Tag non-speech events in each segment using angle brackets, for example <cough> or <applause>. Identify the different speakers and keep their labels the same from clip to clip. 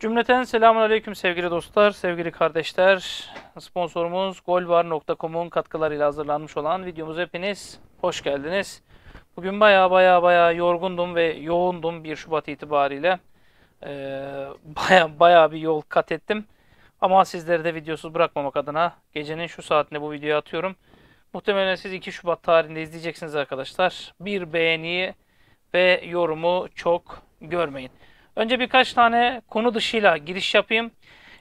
Speaker 1: Cümleten selamun aleyküm sevgili dostlar, sevgili kardeşler. Sponsorumuz golvar.com'un katkılarıyla hazırlanmış olan videomuz hepiniz hoş geldiniz. Bugün baya baya baya yorgundum ve yoğundum 1 Şubat itibariyle. Ee, <laughs> baya baya bir yol kat ettim. Ama sizleri de videosuz bırakmamak adına gecenin şu saatinde bu videoyu atıyorum. Muhtemelen siz 2 Şubat tarihinde izleyeceksiniz arkadaşlar. Bir beğeni ve yorumu çok görmeyin. Önce birkaç tane konu dışıyla giriş yapayım.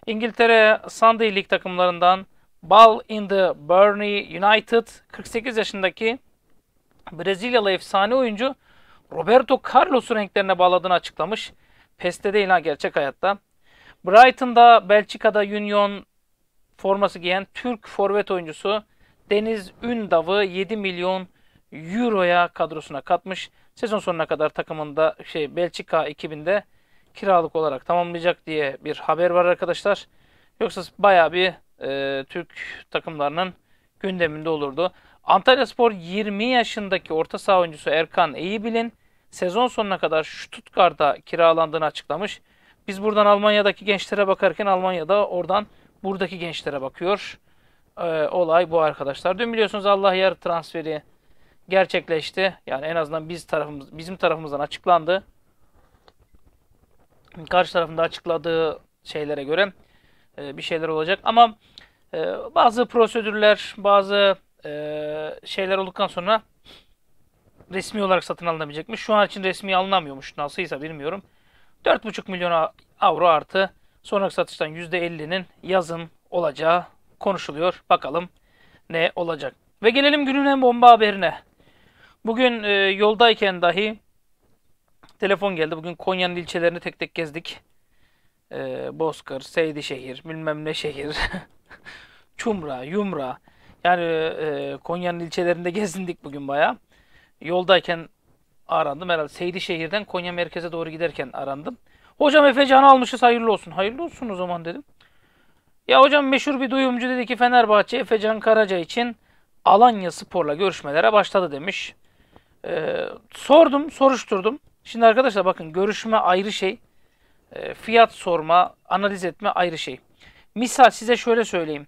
Speaker 1: İngiltere Sunday League takımlarından Ball in the Burnley United 48 yaşındaki Brezilyalı efsane oyuncu Roberto Carlos'u renklerine bağladığını açıklamış. Peste değil ha gerçek hayatta. Brighton'da Belçika'da Union forması giyen Türk forvet oyuncusu Deniz Ündav'ı 7 milyon euroya kadrosuna katmış. Sezon sonuna kadar takımında şey Belçika ekibinde kiralık olarak tamamlayacak diye bir haber var arkadaşlar. Yoksa baya bir e, Türk takımlarının gündeminde olurdu. Antalya Spor 20 yaşındaki orta saha oyuncusu Erkan Eğibil'in sezon sonuna kadar Stuttgart'a kiralandığını açıklamış. Biz buradan Almanya'daki gençlere bakarken Almanya'da oradan buradaki gençlere bakıyor. Ee, olay bu arkadaşlar. Dün biliyorsunuz Allah yer transferi gerçekleşti. Yani en azından biz tarafımız, bizim tarafımızdan açıklandı karşı tarafında açıkladığı şeylere göre e, bir şeyler olacak. Ama e, bazı prosedürler, bazı e, şeyler olduktan sonra resmi olarak satın alınamayacakmış. Şu an için resmi alınamıyormuş. Nasılsa bilmiyorum. 4,5 milyon avro artı sonraki satıştan %50'nin yazın olacağı konuşuluyor. Bakalım ne olacak. Ve gelelim günün en bomba haberine. Bugün e, yoldayken dahi Telefon geldi. Bugün Konya'nın ilçelerini tek tek gezdik. Ee, Bozkır, Seydişehir, bilmem ne şehir. <laughs> Çumra, Yumra. Yani e, Konya'nın ilçelerinde gezindik bugün baya. Yoldayken arandım herhalde. Seydişehir'den Konya merkeze doğru giderken arandım. Hocam Efe Can'ı almışız hayırlı olsun. Hayırlı olsun o zaman dedim. Ya hocam meşhur bir duyumcu dedi ki Fenerbahçe Efe Can Karaca için Alanya Spor'la görüşmelere başladı demiş. Ee, sordum, soruşturdum. Şimdi arkadaşlar bakın görüşme ayrı şey. E, fiyat sorma, analiz etme ayrı şey. Misal size şöyle söyleyeyim.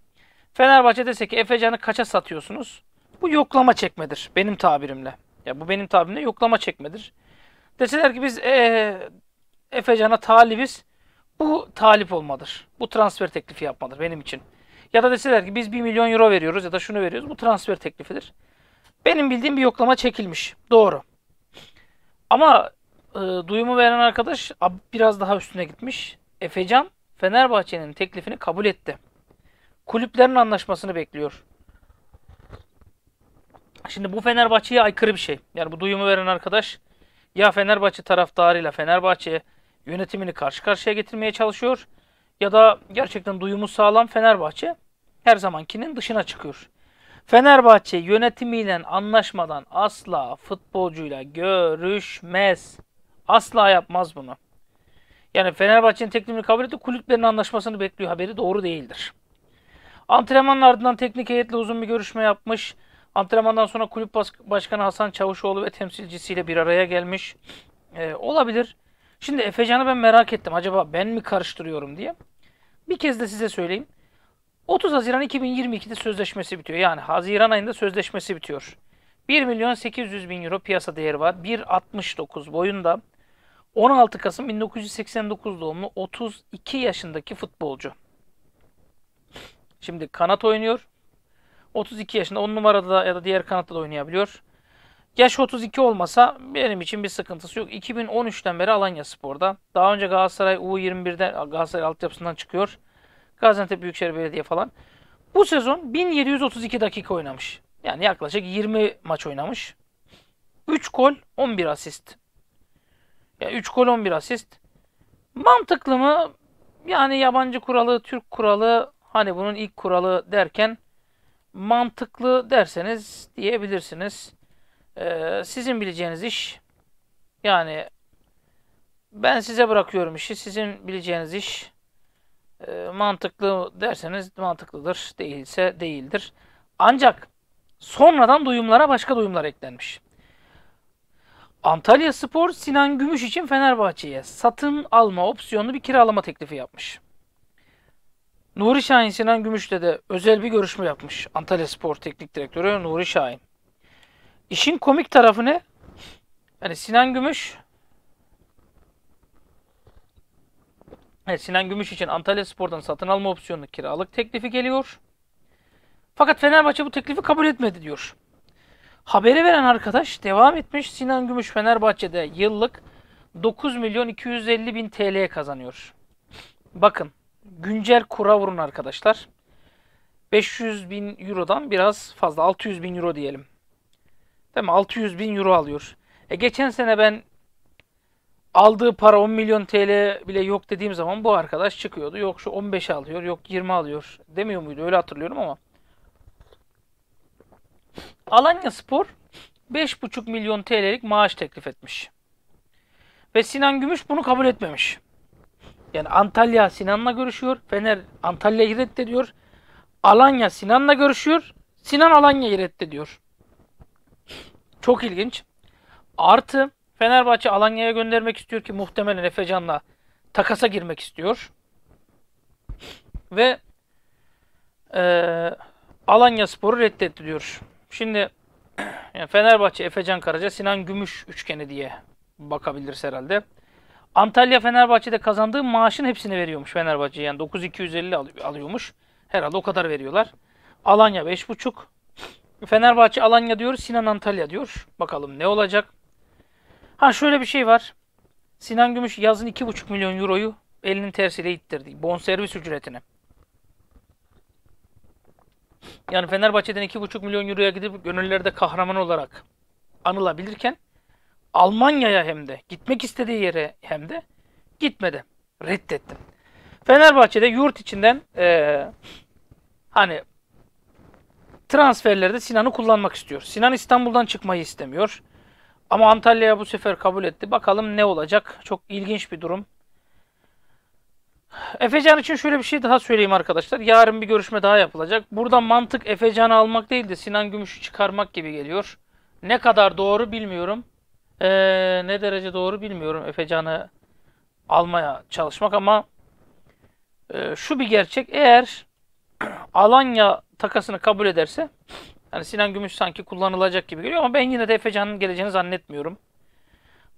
Speaker 1: Fenerbahçe dese ki Efecan'ı kaça satıyorsunuz? Bu yoklama çekmedir benim tabirimle. Ya bu benim tabirimle yoklama çekmedir. Deseler ki biz e, Efecan'a talibiz. Bu talip olmadır. Bu transfer teklifi yapmadır benim için. Ya da deseler ki biz 1 milyon euro veriyoruz ya da şunu veriyoruz. Bu transfer teklifidir. Benim bildiğim bir yoklama çekilmiş. Doğru. Ama e, duyumu veren arkadaş biraz daha üstüne gitmiş. Efecan Fenerbahçe'nin teklifini kabul etti. Kulüplerin anlaşmasını bekliyor. Şimdi bu Fenerbahçe'ye aykırı bir şey. Yani bu duyumu veren arkadaş ya Fenerbahçe taraftarıyla Fenerbahçe yönetimini karşı karşıya getirmeye çalışıyor ya da gerçekten duyumu sağlam Fenerbahçe her zamankinin dışına çıkıyor. Fenerbahçe yönetimiyle anlaşmadan asla futbolcuyla görüşmez. Asla yapmaz bunu. Yani Fenerbahçe'nin teklifini kabul etti. Kulüplerin anlaşmasını bekliyor haberi doğru değildir. Antrenmanın ardından teknik heyetle uzun bir görüşme yapmış. Antrenmandan sonra kulüp başkanı Hasan Çavuşoğlu ve temsilcisiyle bir araya gelmiş. Ee, olabilir. Şimdi Efecan'ı ben merak ettim. Acaba ben mi karıştırıyorum diye. Bir kez de size söyleyeyim. 30 Haziran 2022'de sözleşmesi bitiyor. Yani Haziran ayında sözleşmesi bitiyor. 1 milyon 800 bin euro piyasa değeri var. 1.69 boyunda. 16 Kasım 1989 doğumlu 32 yaşındaki futbolcu. Şimdi kanat oynuyor. 32 yaşında 10 numarada ya da diğer kanatta da oynayabiliyor. Yaş 32 olmasa benim için bir sıkıntısı yok. 2013'ten beri Alanya Spor'da. Daha önce Galatasaray U21'de Galatasaray altyapısından çıkıyor. Gaziantep Büyükşehir Belediye falan. Bu sezon 1732 dakika oynamış. Yani yaklaşık 20 maç oynamış. 3 gol, 11 asist. Ya 3 gol 11 asist. Mantıklı mı? Yani yabancı kuralı, Türk kuralı hani bunun ilk kuralı derken mantıklı derseniz diyebilirsiniz. Ee, sizin bileceğiniz iş. Yani ben size bırakıyorum işi. Sizin bileceğiniz iş e, mantıklı derseniz mantıklıdır. Değilse değildir. Ancak sonradan duyumlara başka duyumlar eklenmiş. Antalya Spor Sinan Gümüş için Fenerbahçe'ye satın alma opsiyonlu bir kiralama teklifi yapmış. Nuri Şahin Sinan Gümüş'le de özel bir görüşme yapmış. Antalya Spor Teknik Direktörü Nuri Şahin. İşin komik tarafı ne? Yani Sinan Gümüş Evet, Sinan Gümüş için Antalya Spor'dan satın alma opsiyonlu kiralık teklifi geliyor. Fakat Fenerbahçe bu teklifi kabul etmedi diyor. Haberi veren arkadaş devam etmiş Sinan Gümüş Fenerbahçe'de yıllık 9 milyon 250 bin TL'ye kazanıyor. Bakın güncel kura vurun arkadaşlar. 500 bin Euro'dan biraz fazla 600 bin Euro diyelim. Değil mi? 600 bin Euro alıyor. E geçen sene ben aldığı para 10 milyon TL bile yok dediğim zaman bu arkadaş çıkıyordu. Yok şu 15 alıyor, yok 20 alıyor demiyor muydu? Öyle hatırlıyorum ama Alanya Spor 5,5 milyon TL'lik maaş teklif etmiş. Ve Sinan Gümüş bunu kabul etmemiş. Yani Antalya Sinan'la görüşüyor. Fener Antalya'yı reddediyor. Alanya Sinan'la görüşüyor. Sinan Alanya'yı reddediyor. Çok ilginç. Artı Fenerbahçe Alanya'ya göndermek istiyor ki muhtemelen Efecan'la takasa girmek istiyor. Ve e, Alanya Spor'u reddediyor. Şimdi <clears throat> yani Fenerbahçe, Efecan Karaca, Sinan Gümüş üçgeni diye bakabiliriz herhalde. Antalya Fenerbahçe'de kazandığı maaşın hepsini veriyormuş Fenerbahçe. Yani 9250 alıyormuş. Herhalde o kadar veriyorlar. Alanya 5,5. Fenerbahçe Alanya diyor, Sinan Antalya diyor. Bakalım ne olacak? Ha şöyle bir şey var. Sinan Gümüş yazın 2,5 milyon euroyu elinin tersiyle ittirdi. Bonservis ücretine. Yani Fenerbahçe'den 2,5 milyon euroya gidip gönüllerde kahraman olarak anılabilirken Almanya'ya hem de gitmek istediği yere hem de gitmedi. Reddettim. Fenerbahçe'de yurt içinden e, hani transferlerde Sinan'ı kullanmak istiyor. Sinan İstanbul'dan çıkmayı istemiyor. Ama Antalya'ya bu sefer kabul etti. Bakalım ne olacak? Çok ilginç bir durum. Efecan için şöyle bir şey daha söyleyeyim arkadaşlar. Yarın bir görüşme daha yapılacak. Burada mantık Efecan'ı almak değil de Sinan Gümüş'ü çıkarmak gibi geliyor. Ne kadar doğru bilmiyorum. Ee, ne derece doğru bilmiyorum Efecan'ı almaya çalışmak ama e, şu bir gerçek. Eğer <clears throat> Alanya takasını kabul ederse yani Sinan Gümüş sanki kullanılacak gibi geliyor ama ben yine de Efecan'ın geleceğini zannetmiyorum.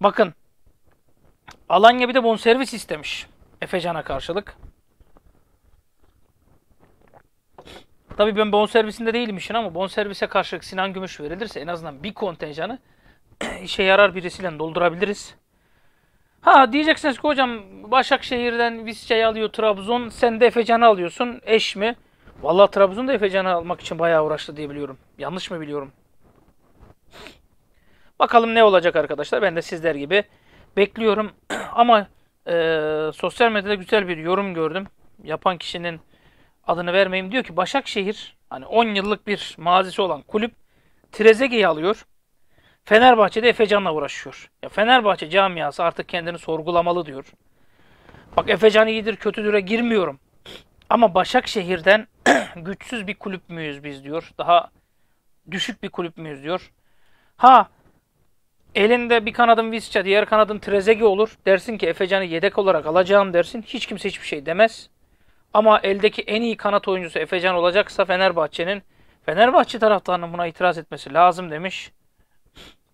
Speaker 1: Bakın Alanya bir de bonservis istemiş. Efecan'a karşılık. Tabii ben bon servisinde değilim işin ama bon servise karşılık Sinan Gümüş verilirse en azından bir kontenjanı <clears throat> işe yarar birisiyle doldurabiliriz. Ha diyeceksiniz ki hocam Başakşehir'den Visca'yı alıyor Trabzon. Sen de Efecan'ı alıyorsun. Eş mi? Vallahi Trabzon da Efecan'ı almak için bayağı uğraştı diye biliyorum. Yanlış mı biliyorum? Bakalım ne olacak arkadaşlar. Ben de sizler gibi bekliyorum. <clears throat> Ama ee, sosyal medyada güzel bir yorum gördüm. Yapan kişinin adını vermeyeyim. Diyor ki Başakşehir hani 10 yıllık bir mazisi olan kulüp Trezeguet'i alıyor. Fenerbahçe'de Efecan'la uğraşıyor. Ya Fenerbahçe camiası artık kendini sorgulamalı diyor. Bak Efecan iyidir kötüdür'e girmiyorum. Ama Başakşehir'den <clears throat> güçsüz bir kulüp müyüz biz diyor. Daha düşük bir kulüp müyüz diyor. Ha Elinde bir kanadın Visca, diğer kanadın Trezegi olur. Dersin ki Efecan'ı yedek olarak alacağım dersin. Hiç kimse hiçbir şey demez. Ama eldeki en iyi kanat oyuncusu Efecan olacaksa Fenerbahçe'nin Fenerbahçe taraftarının buna itiraz etmesi lazım demiş.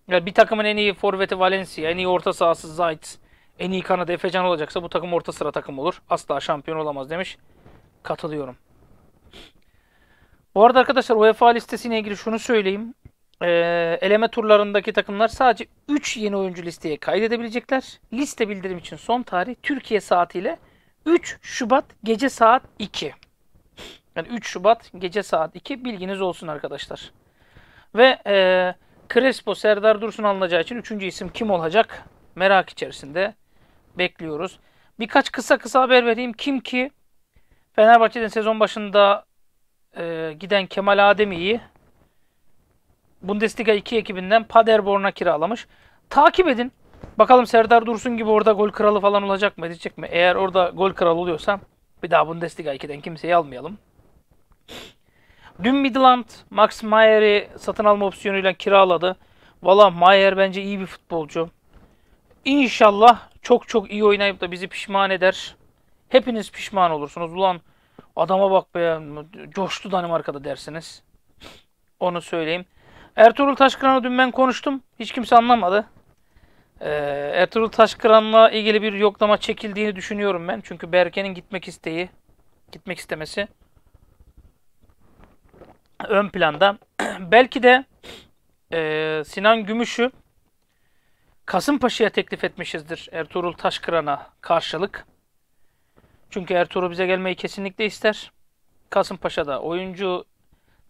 Speaker 1: Ya bir takımın en iyi forveti Valencia, en iyi orta sahası Zayt, en iyi kanadı Efecan olacaksa bu takım orta sıra takım olur. Asla şampiyon olamaz demiş. Katılıyorum. Bu arada arkadaşlar UEFA listesiyle ilgili şunu söyleyeyim e, eleme turlarındaki takımlar sadece 3 yeni oyuncu listeye kaydedebilecekler. Liste bildirim için son tarih Türkiye saatiyle 3 Şubat gece saat 2. Yani 3 Şubat gece saat 2 bilginiz olsun arkadaşlar. Ve e, Crespo Serdar Dursun alınacağı için 3. isim kim olacak merak içerisinde bekliyoruz. Birkaç kısa kısa haber vereyim. Kim ki Fenerbahçe'den sezon başında e, giden Kemal Ademi'yi Bundesliga 2 ekibinden Paderborn'a kiralamış. Takip edin. Bakalım Serdar Dursun gibi orada gol kralı falan olacak mı edecek mi? Eğer orada gol kralı oluyorsa bir daha Bundesliga 2'den kimseyi almayalım. Dün Midland Max Mayer'i satın alma opsiyonuyla kiraladı. Valla Mayer bence iyi bir futbolcu. İnşallah çok çok iyi oynayıp da bizi pişman eder. Hepiniz pişman olursunuz. Ulan adama bak be coştu Danimarka'da dersiniz. Onu söyleyeyim. Ertuğrul Taşkıran'ı dün ben konuştum. Hiç kimse anlamadı. Ee, Ertuğrul Taşkıran'la ilgili bir yoklama çekildiğini düşünüyorum ben. Çünkü Berke'nin gitmek isteği, gitmek istemesi ön planda. <clears throat> Belki de e, Sinan Gümüş'ü Kasımpaşa'ya teklif etmişizdir Ertuğrul Taşkıran'a karşılık. Çünkü Ertuğrul bize gelmeyi kesinlikle ister. Kasımpaşa'da oyuncu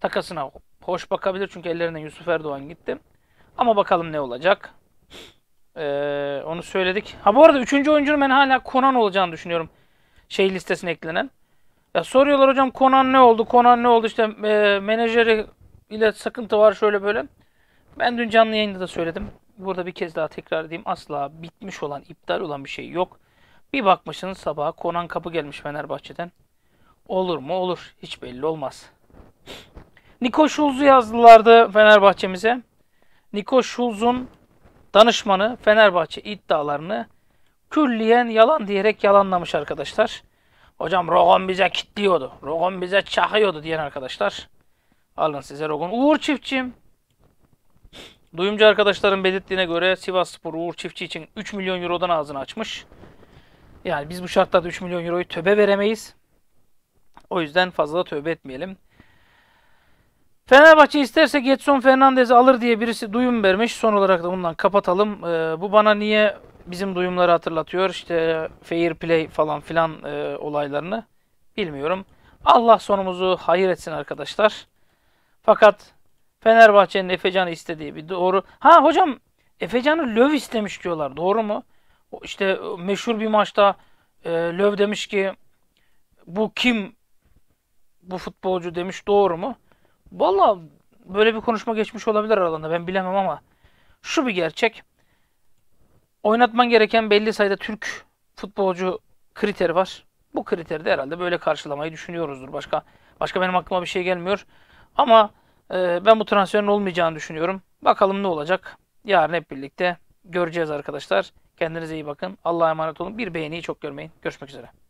Speaker 1: takasına Hoş bakabilir çünkü ellerine Yusuf Erdoğan gitti. Ama bakalım ne olacak. Ee, onu söyledik. Ha bu arada üçüncü oyuncunun ben hala Konan olacağını düşünüyorum. Şey listesine eklenen. Ya soruyorlar hocam Konan ne oldu? Konan ne oldu? İşte e, menajeri ile sıkıntı var şöyle böyle. Ben dün canlı yayında da söyledim. Burada bir kez daha tekrar edeyim. Asla bitmiş olan, iptal olan bir şey yok. Bir bakmışsınız sabaha Konan kapı gelmiş Fenerbahçe'den. Olur mu? Olur. Hiç belli olmaz. Niko Schulz'u yazdılardı Fenerbahçe'mize. Niko Schulz'un danışmanı Fenerbahçe iddialarını külliyen yalan diyerek yalanlamış arkadaşlar. Hocam Rogon bize kitliyordu. Rogon bize çakıyordu diyen arkadaşlar. Alın size Rogon. Uğur Çiftçim. Duyumcu arkadaşların belirttiğine göre Sivas Spor Uğur Çiftçi için 3 milyon eurodan ağzını açmış. Yani biz bu şartlarda 3 milyon euroyu töbe veremeyiz. O yüzden fazla da tövbe etmeyelim. Fenerbahçe isterse Getson Fernandez'i alır diye birisi duyum vermiş. Son olarak da bundan kapatalım. Ee, bu bana niye bizim duyumları hatırlatıyor? İşte e, fair play falan filan e, olaylarını bilmiyorum. Allah sonumuzu hayır etsin arkadaşlar. Fakat Fenerbahçe'nin Efecan'ı istediği bir doğru. Ha hocam Efecan'ı Löv istemiş diyorlar. Doğru mu? İşte e, meşhur bir maçta e, Löv demiş ki bu kim bu futbolcu demiş. Doğru mu? Valla böyle bir konuşma geçmiş olabilir aralarında ben bilemem ama şu bir gerçek. Oynatman gereken belli sayıda Türk futbolcu kriteri var. Bu kriterde herhalde böyle karşılamayı düşünüyoruzdur. Başka başka benim aklıma bir şey gelmiyor. Ama e, ben bu transferin olmayacağını düşünüyorum. Bakalım ne olacak. Yarın hep birlikte göreceğiz arkadaşlar. Kendinize iyi bakın. Allah'a emanet olun. Bir beğeniyi çok görmeyin. Görüşmek üzere.